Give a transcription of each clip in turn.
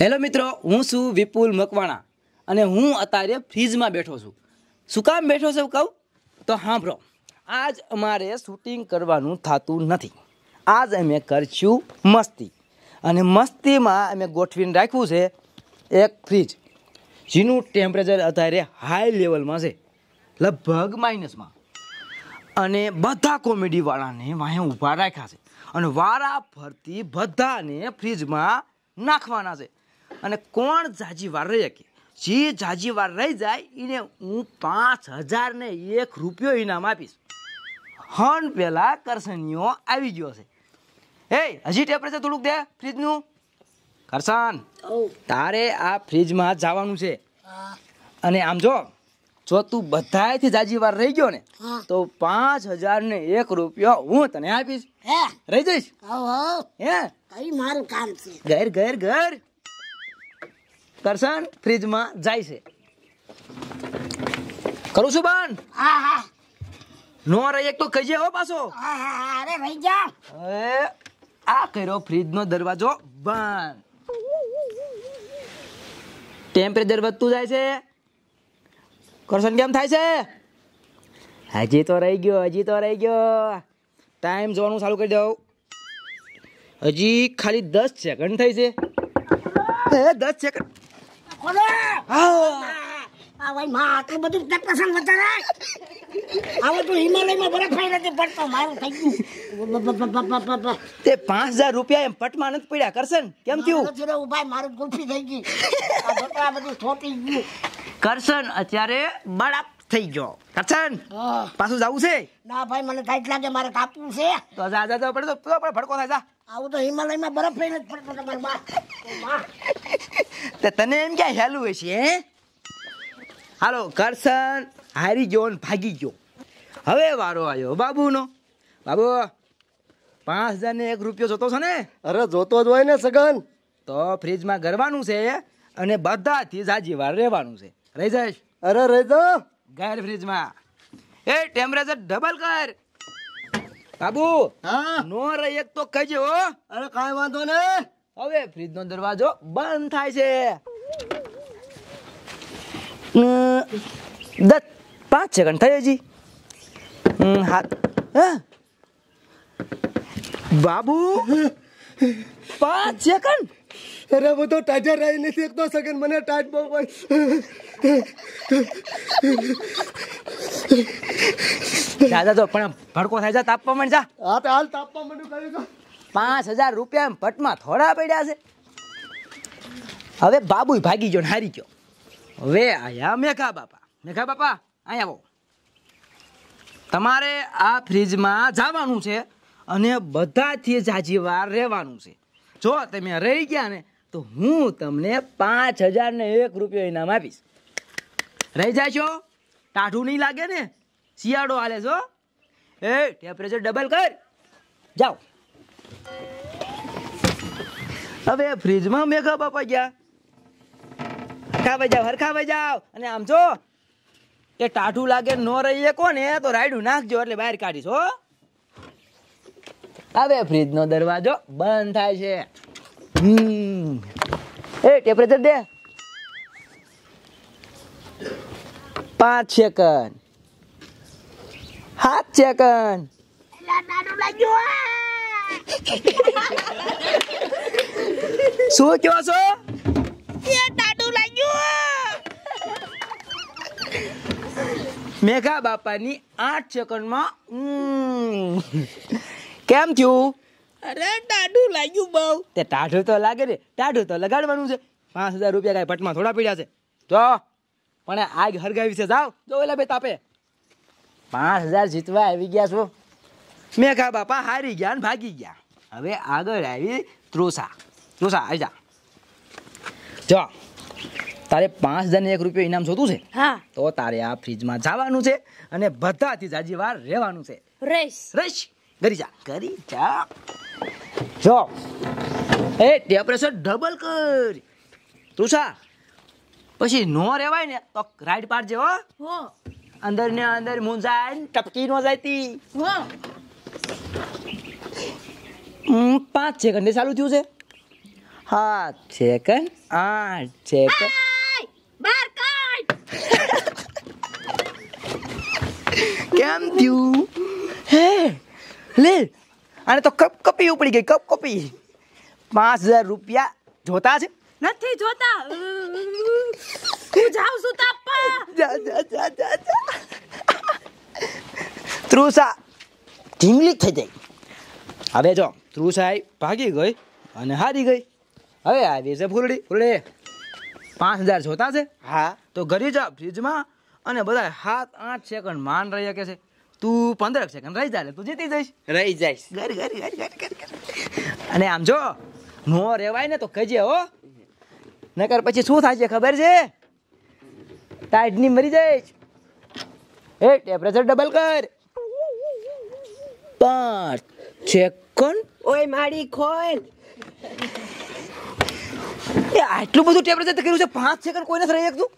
Hello મિત્રો હું છું વિપુલ મકવાણા અને હું અત્યારે ફ્રીજમાં બેઠો છું શું કામ બેઠો છું કહું તો હા બ્રો આજ અમારે શૂટિંગ કરવાનું થતું નથી આજ અમે કરશું મસ્તી અને મસ્તીમાં અમે ગોઠવીને રાખ્યું છે એક ફ્રીજ જેનું ટેમ્પરેચર અત્યારે હાઈ લેવલમાં છે લગભગ માઇનસમાં અને બધા કોમેડીવાળાને વાંહે ઊભા રાખ્યા છે અને વારા ફરતી બધાને ફ્રીજમાં નાખવાના છે અને કોણ જાજીવાર રહી શકે જે જાજીવાર રહી જાય એને હું પાંચ હજારને એક રૂપિયો ઇનામ આપીશ હન પહેલા કરસનીઓ આવી ગયો છે એ હજી ટેપરે છે થોડુંક દે ફ્રીજનું કરસન તારે આ ફ્રીજમાં જવાનું છે અને આમ જો જો તું બધાયથી જાજી રહી ગયો ને તો પાંચ હજાર ને એક રૂપિયો હું તને આપીશ રહી જઈશ હે કઈ મારું કામ છે ઘર ઘર ઘર કરશન ફ્રીજમાં જાય છે કરું છું બન હા નો રહી એક તો કહીએ હો પાછો હા હા અરે ભાઈ જા હવે આ કર્યો ફ્રીજનો દરવાજો બંધ ટેમ્પરેચર વધતું જાય છે કરશન કેમ થાય છે હજી તો રહી ગયો હજી તો રહી ગયો ટાઈમ જોવાનું ચાલુ કરી દઉં હજી ખાલી દસ સેકન્ડ થઈ છે હે દસ સેકન્ડ ખોલો ભાઈ માં આટલું બધું ડિપ્રેશન વધારે આવો તો હિમાલયમાં બરફાઈ નથી પડતો મારું થઈ ગયું તે પાંચ હજાર રૂપિયા એમ પટમાં નથી પડ્યા કરશે ને કેમ થયું ભાઈ મારું ગુલ્ફી થઈ ગઈ આ બધું છોટી ગયું કરશન અત્યારે બળાપ થઈ ગયો કરશન પાછું જવું છે ના ભાઈ મને ટાઈટ લાગે મારે કાપવું છે તો જા જા પડે તો ભડકો થાય જા આવું તો હિમાલયમાં બરફ થઈ નથી પડતો તમારે બા તને એમ ક્યાં હેલું હશે હે હાલો કરશન હારી ગયો ને ભાગી ગયો હવે વારો આવ્યો બાબુનો બાબુ પાંચ હજાર એક રૂપિયો જોતો છે ને અરે જોતો જ હોય ને સગન તો ફ્રીજમાં ગરવાનું છે અને બધાથી જાજી વાર રહેવાનું છે રહી જઈશ અરે રહી જા ગેર ફ્રીજમાં એ ટેમ્પરેચર ડબલ કર બાબુ હા નો રહી એક તો કહેજો અરે કાંઈ વાંધો નહીં હવે નો દરવાજો બંધ થાય છે દસ પાંચ સેકન્ડ થઈ હજી હાથ બાબુ પાંચ સેકન્ડ અરે હું તો ટાઈટર રહી નથી એક તો સેકન્ડ મને ટાઈટ બહુ પડે દાદા તો પણ ભડકો થાય જા તાપવા માંડ જા હા તો હાલ તાપવા માંડ્યું કહ્યું પાંચ હજાર રૂપિયા એમ ભટમાં થોડા પડ્યા છે હવે બાબુ ભાગી ગયો ને હારી ગયો હવે આયા મેઘા બાપા મેઘા બાપા અહીંયા આવો તમારે આ ફ્રીજમાં જવાનું છે અને બધાથી જાજી વાર રહેવાનું છે જો તમે રહી ગયા ને તો હું તમને પાંચ હજાર ને એક રૂપિયો ઇનામ આપીશ રહી જાય છો ટાઢું નહીં લાગે ને શિયાળો હાલે છો એ ટેમ્પરેચર ડબલ કર જાઓ હવે ફ્રીજમાં મેઘા બાપા ગયા ખાવા જાવ હરખાવા જાવ અને આમ જો એ ટાઢું લાગે ન રહીએ કોને તો રાયડું નાખજો એટલે બહાર કાઢીશ હો હવે ફ્રીજનો દરવાજો બંધ થાય છે એ ટેમ્પરેચર દે પાંચ સેકન્ડ સાત સેકન્ડ શું કયો છો મેઘા બાપાની આઠ સેકન્ડમાં કેમ થયું અરે ટાઢું લાગ્યું બહુ તે ટાઢું તો લાગે ને ટાઢું તો લગાડવાનું છે પાંચ હજાર રૂપિયા કાંઈ પટમાં થોડા પીડ્યા છે જો પણ આગ હરગાવી છે જાવ જો એલા બે તાપે પાંચ હજાર જીતવા આવી ગયા છો મેં કહા બાપા હારી ગયા ને ભાગી ગયા હવે આગળ આવી ત્રોસા ત્રોસા આવી જા જો તારે પાંચ હજાર એક રૂપિયો ઇનામ જોતું છે હા તો તારે આ ફ્રીજમાં જવાનું છે અને બધાથી જાજી વાર રહેવાનું છે રેશ રેશ કરી જા કરી જા જો એ ટેમ્પરેચર ડબલ કર તુષા પછી નો રહેવાય ને તો રાઈડ પાડજે હો અંદર ને અંદર મુંજાય ટપકી નો જાયતી હો પાંચ સેકન્ડે ચાલુ થયું છે સાત સેકન્ડ આઠ સેકન્ડ કેમ થયું હે લે આને તો કપ કપી ઉપડી ગઈ કપ કપી પાંચ હજાર રૂપિયા જોતા છે નથી જોતા હું જાઉં છું તાપા જા જા જા જા ત્રુસા ઢીમલી થઈ જાય હવે જો સાહેબ ભાગી ગઈ અને હારી ગઈ હવે આવી છે ફૂલડી ફૂલડી પાંચ હજાર જોતા છે હા તો ઘરી જા ફ્રીજમાં અને બધા સાત આઠ સેકન્ડ માન રહી શકે છે તું પંદર સેકન્ડ રહી જાય તું જીતી જઈશ રહી જઈશ ઘર ઘર ઘર ઘર અને આમ જો નો રેવાય ને તો કહેજે હો નકર પછી શું થાય છે ખબર છે ટાઈટ ટાઈટની મરી જઈશ એ ટેમ્પરેચર ડબલ કર પાંચ ચેક કોણ ઓય માડી ખોલ એ આટલું બધું ટેમ્પરેચર કર્યું છે પાંચ સેકન્ડ કોઈને રહી શકતું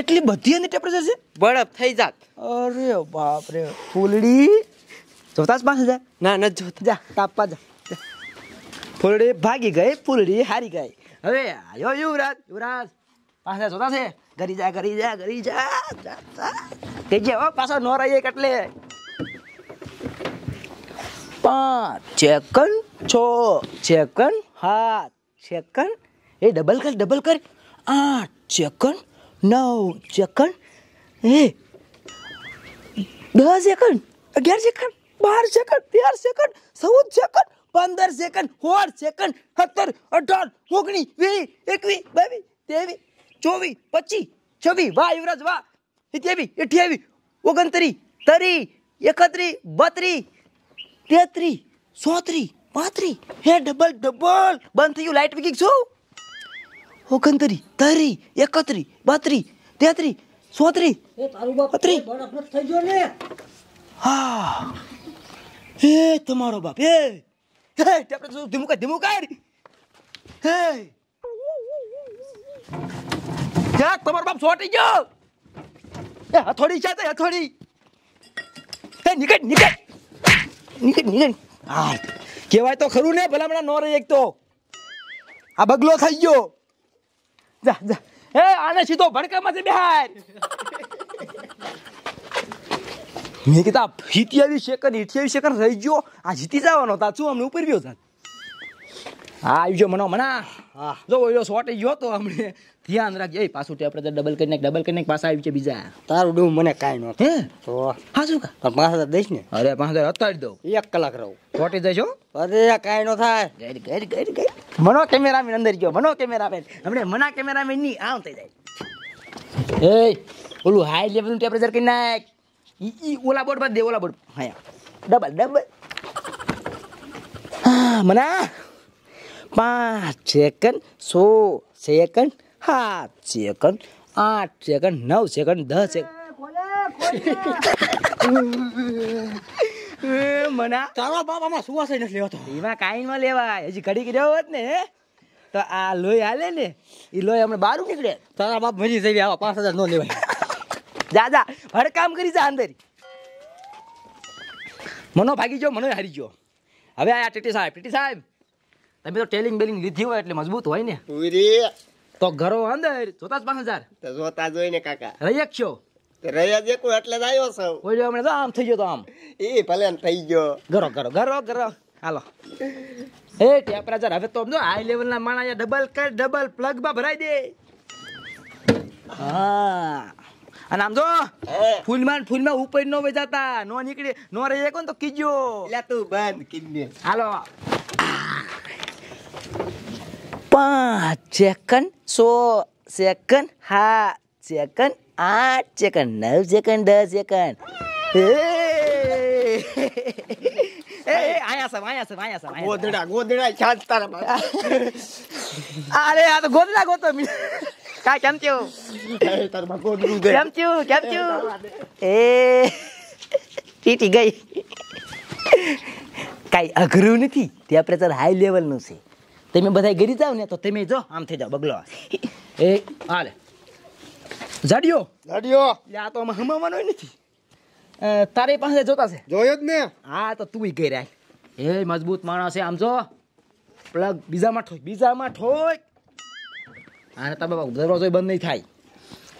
એટલી બધી એની ટેમ્પરેચર છે બળપ થઈ જાત અરે બાપ રે ફૂલડી જોતા જ પાસે જાય ના ના જોતા જા તાપવા જા ફૂલડી ભાગી ગઈ ફૂલડી હારી ગઈ હવે આવ્યો યુવરાજ યુવરાજ હજાર જોતા છે घरी जा घरी जा घरी जा जा जा हो पासा नोरा ये कटले पाँच चेकन छो चेकन हाथ चेकन ए डबल कर डबल कर आठ चेकन नौ चेकन ए दस सेकंड अग्यारह सेकंड बारह सेकंड तेरह सेकंड पंदर सेकंड होर सेकंड हत्तर अठार સત્તર वी एक वी એકવીસ બાવીસ ચોવીસ પચીસ છવ્વીસ વાહ યુવરાજ વાહ સિત્યાવીસ અઠ્યાવી ઓગણત્રીસ તરી એકત્રી બત્રીસ તેત્રીસ સોત્રી પાંત્રીસ હે ડબલ ડબલ બંધ થઈ ગયું લાઇટ વિકી શું ઓગણત્રીસ ત્રીસ એકત્રીસ બત્રીસ તેત્રીસ સોત્રીસ બત્રીસ હા હે તમારો બાપ હે હે ધીમું કાય ધીમું કર હે ક્યાંક તમારો બાપ સોટી ગયો એ હથોડી છે તે હથોડી એ નીકળ નીકળ નીકળ નીકળ હા કહેવાય તો ખરું ને ભલામણા નો રહી એક તો આ બગલો થઈ ગયો જા જા એ આને સીધો ભડકામાંથી બહાર મેં કીધા હિતિયાવી શેકર હિઠિયાવી શેકર રહી ગયો આ જીતી જવાનો તા શું અમને ઉપર ગયો તા હા આવી ગયો મનો મના હા જો ઓલો શોર્ટ ગયો તો હમણે ધ્યાન રાખજે એ પાછું ટેપ રજર ડબલ કરીને ડબલ કરીને પાછા આવી છે બીજા તારું ડૂમ મને કાંઈ ન હે તો હા શું કા પણ પાંચ હજાર દઈશ ને અરે પાંચ હજાર અત્યારે દઉં એક કલાક રહું ખોટી જઈશ અરે કાંઈ નો થાય ગઈ ગઈ ગઈ ગઈ મનો કેમેરામેન અંદર ગયો મનો કેમેરામેન હમણે મના કેમેરામેન ની આમ થઈ જાય એ ઓલું હાઈ લેવલ નું રજર કરી નાખ ઈ ઈ ઓલા બોર્ડ પર દે ઓલા બોર્ડ હા ડબલ ડબલ મના પાંચ સેકન્ડ સો સેકન્ડ સાત સેકન્ડ આઠ સેકન્ડ નવ સેકન્ડ દસ સેકન્ડ મના તારા બાપામાં સુવાસ નથી લેવાતો એમાં કાંઈમાં લેવાય હજી ઘડી કર્યો હોત ને તો આ લોહી હાલે ને એ લોહી હમણાં બારું નીકળે તારા બાપ મજી જઈ આવા પાંચ હજાર ન લેવાય દાદા હર કામ કરી જા અંદર મનો ભાગી ગયો મનો હારી ગયો હવે આ ટીટી સાહેબ ટીટી સાહેબ તમે તો ટેલિંગ બેલિંગ લીધી હોય એટલે મજબૂત હોય ને તો ઘરો અંદર જોતા પાંચ હજાર જોતા જોઈને કાકા રહ્યા છો હવે તો સમજો લેવલ ના માણા ડબલ કર ડબલ પ્લગ માં દે હા અને આમ જો ફૂલમાં ફૂલમાં ઉપર નો વેચાતા નો નીકળી નો રહી કોણ તો કીજો તું બંધ હાલો पाच सेकंड सो सेकंड हात सेकंड आठ सेकंड नऊ सेकंड देकंडा गोदर अरे आता गोद लागतो मी काय चामतो थमतो चमती गाय काही अगरू नेचर हाय लेवल नसे તમે બધા ગરી જાવ ને તો તમે જો આમ થઈ જાવ બગલો એ હાલે જાડિયો જાડિયો લે આ તો આમાં હમાવાનો નથી તારી પાસે જોતા છે જોયો જ ને હા તો તું ગઈ રાખ એ મજબૂત માણસ છે આમ જો પ્લગ બીજામાં ઠોક બીજામાં ઠોય અને તમે દરવાજો બંધ નહીં થાય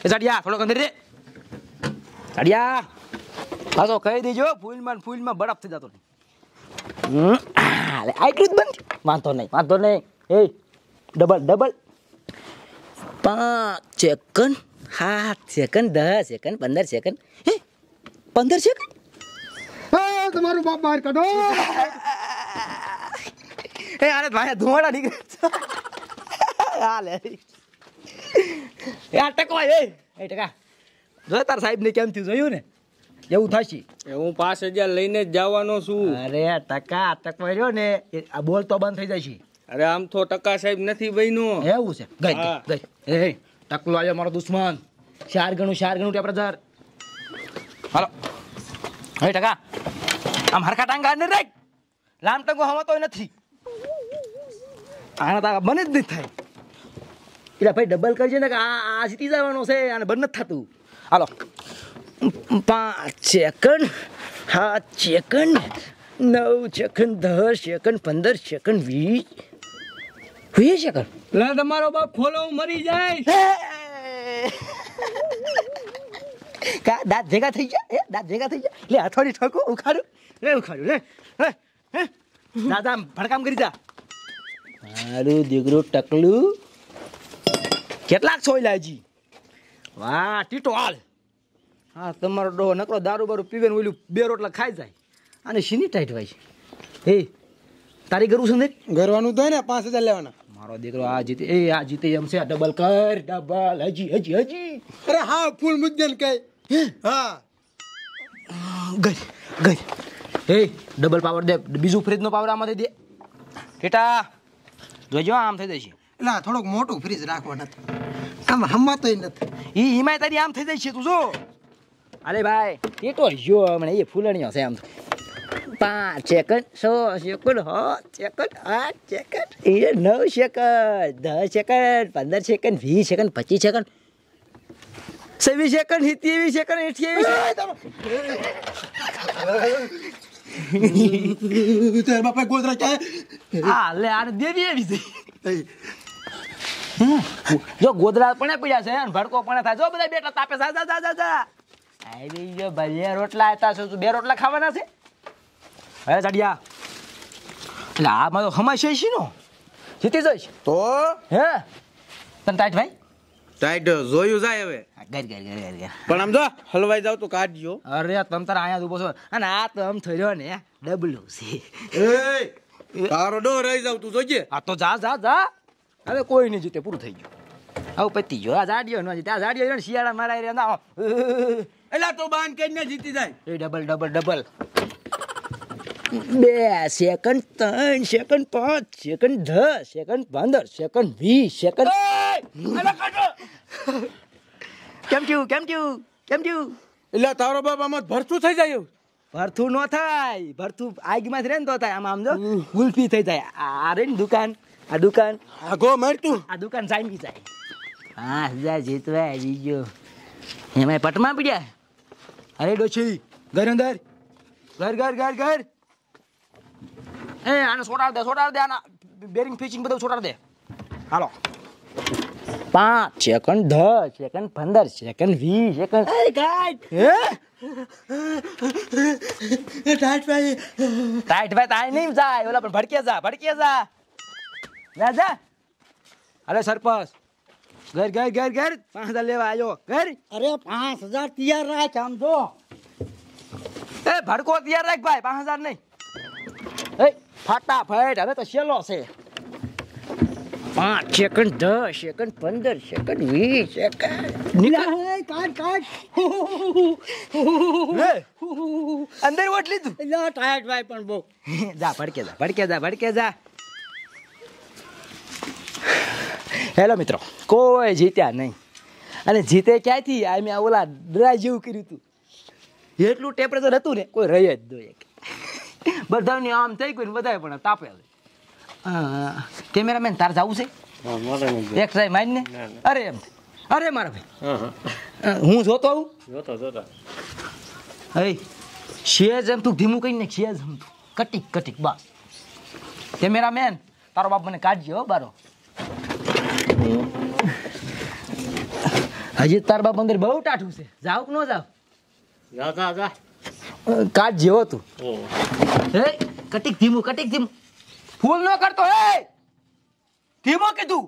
એ જાડિયા થોડોક અંદર રે જાડિયા પાછો કહી દેજો ફૂલમાં ફૂલમાં બરફ થઈ જતો નહીં આટલું જ બંધ વાંધો નહીં વાંધો નહીં એ ડબલ ડબલ પાંચ સેકન્ડ સાત સેકન્ડ દસ સેકન્ડ પંદર સેકન્ડ હે પંદર સેકન્ડ તમારું બાપ બહાર કાઢો એ અરે ભાઈ ધુમાડા નીકળે હાલે યાર ટકો એ ટકા જો તાર સાહેબ ને કેમ થયું જોયું ને એવું થશે હું પાંચ હજાર લઈને જ જવાનો છું અરે ટકા અટકવા રહ્યો ને આ બોલ તો બંધ થઈ જશે અરે આમ તો ટકા સાહેબ નથી બન્યો એવું છે ગઈ ગઈ એ ટકલો આવ્યો મારો દુશ્મન ચાર ગણું ચાર ગણું ટેપ પ્રધાર હાલો હે ટકા આમ હરખા ટાંગા ને રાખ લામ ટંગો હવાતો નથી આના તા બને જ નહીં થાય એટલે ભાઈ ડબલ કરજે ને કે આ આ જીતી જવાનો છે અને બંધ નથી થતું હાલો પાંચ સેકન્ડ સાત સેકન્ડ નવ સેકન્ડ દસ સેકન્ડ પંદર સેકન્ડ વીસ વીસ સેકન્ડ લે તમારો બાપ ખોલો મરી જાય કા દાંત ભેગા થઈ ગયા દાંત ભેગા થઈ ગયા લે હથોડી ઠોકો ઉખાડું લે ઉખાડું લે દાદા ભડકામ કરી જા મારું દીકરું ટકલું કેટલાક સોયલાજી વાહ ટીટો હાલ હા તમારો ડોહો નકરો દારૂ બારું પીવે ઓલું બે રોટલા ખાઈ જાય અને શીની ટાઈટ હોય છે એ તારી કરવું સંદીપ ગરવાનું તો ને પાંચ હજાર લેવાના મારો દીકરો આ જીતે એ આ જીતે એમ છે ડબલ કર ડબલ હજી હજી હજી અરે હા ફૂલ મુદ્દે કઈ હા ગઈ ગઈ એ ડબલ પાવર દે બીજું ફ્રીજનો પાવર આમાંથી દે કેટા જોજો આમ થઈ જશે એટલે થોડોક મોટું ફ્રીજ રાખવા નથી આમ હમવા તોય નથી એ હિમાય તારી આમ થઈ જાય છે તું જો અરે ભાઈ તે તો હમણાં એ ફૂલણીઓ છે આમ પાંચ સેકન્ડ સો સેકન્ડ હો સેકન્ડ આઠ સેકન્ડ એ નવ સેકન્ડ દસ સેકન્ડ પંદર સેકન્ડ વીસ સેકન્ડ પચીસ સેકન્ડ છવ્વીસ સેકન્ડ સિત્યાવીસ સેકન્ડ અઠ્યાવીસ તાર બાપા ગોદરા ચાય હા લે આને દેવી એવી જો ગોદરા પણ પડ્યા છે ભડકો પણ થાય જો બધા તાપે જા જા જા આવી ગયો ભલે રોટલા હતા છો બે રોટલા ખાવાના છે હે જાડિયા એટલે આ મારો હમાય છે નો જીતી જઈશ તો હે તને ટાઈટ ભાઈ ટાઈટ જોયું જાય હવે ગર ગર ગર ગર પણ આમ જો હલવાઈ જાવ તો કાઢજો અરે તમ તાર આયા ઉભો છો અને આ તો આમ થઈ રહ્યો ને ડબલ્યુ છે એ તારો ડો રહી જાવ તું જોજે આ તો જા જા જા હવે કોઈ નહીં જીતે પૂરું થઈ ગયું આવું પતી ગયો આ જાડિયો ન જીતે આ જાડિયો શિયાળા મારા રહ્યા ના એલા તો બાન કરીને જીતી જાય એ ડબલ ડબલ ડબલ બે સેકન્ડ ત્રણ સેકન્ડ પાંચ સેકન્ડ દસ સેકન્ડ પંદર સેકન્ડ વીસ સેકન્ડ કેમ થયું કેમ થયું કેમ થયું એટલે તારો બાપ આમાં ભરતું થઈ જાય ભરથું ન થાય ભરથું આગમાં જ રહે ને તો થાય આમ આમ જો ગુલ્ફી થઈ જાય આ રે ને દુકાન આ દુકાન આગો મરતું આ દુકાન જામી જાય હા હજાર જીતવા આવી ગયો એમાં પટમાં પડ્યા અરે ડોશી ઘર અંદર ઘર ઘર ઘર ઘર એ આને છોડાડ દે છોડાડ દે આના બેરિંગ ફિશિંગ બધું છોડાડ દે હાલો પાંચ સેકન્ડ દસ સેકન્ડ પંદર સેકન્ડ વીસ સેકન્ડ અરે કાટ હે ટાઈટ ભાઈ ટાઈટ ભાઈ તાય નહીં જાય ઓલા પણ ભડકે જા ભડકે જા જા જા અરે સરપંચ ઘર ઘર ઘર ઘર પાંચ હજાર લેવા આવ્યો ઘર અરે પાંચ હજાર તૈયાર રાખ આમ જો એ ભડકો તૈયાર રાખ ભાઈ પાંચ હજાર નહીં એ ફટાફટ હવે તો છેલ્લો છે પાંચ સેકન્ડ દસ સેકન્ડ પંદર સેકન્ડ વીસ સેકન્ડ નીલા કાઢ કાઢ અંદર વોટ લીધું લા ટાયર્ડ ભાઈ પણ બહુ જા ભડકે જા ભડકે જા ભડકે જા હેલો મિત્રો કોઈ જીત્યા નહીં અને જીતે ક્યાંથી આ મેં ઓલા ડરા જેવું કર્યું હતું એટલું ટેમ્પરેચર હતું ને કોઈ રહી જ દો બધાની આમ થઈ ગયું બધા પણ તાપે હવે કેમેરામેન તાર જવું છે એક ટ્રાય મારી ને અરે એમ અરે મારા ભાઈ હું જોતો આવું જોતો જોતો હવે શેજ જમતું ધીમું કહીને શેજ જમતું કટીક કટીક બા કેમેરામેન તારો બાપ મને કાઢજે હો બારો હજી તાર બાપ અંદર બહુ ટાઠું છે જાવ કે ન જાવ જા જા જા કાટ જેવો તું હે કટીક ધીમું કટીક ધીમું ફૂલ ન કરતો હે ધીમો કીધું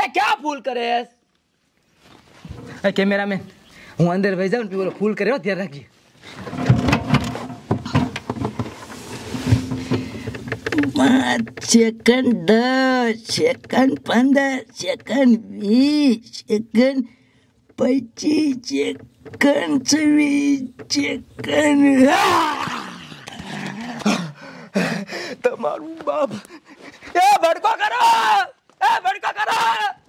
લે ક્યાં ફૂલ કરે એ કેમેરામેન હું અંદર વહી જાઉં ને પેલો ફૂલ કર્યો ધ્યાન રાખજે Mat, siakan da, siakan panda, siakan vi, siakan pachi, siakan cewi, siakan ha. bab. Eh, ya, berkah karo. Eh, ya, berkah karo.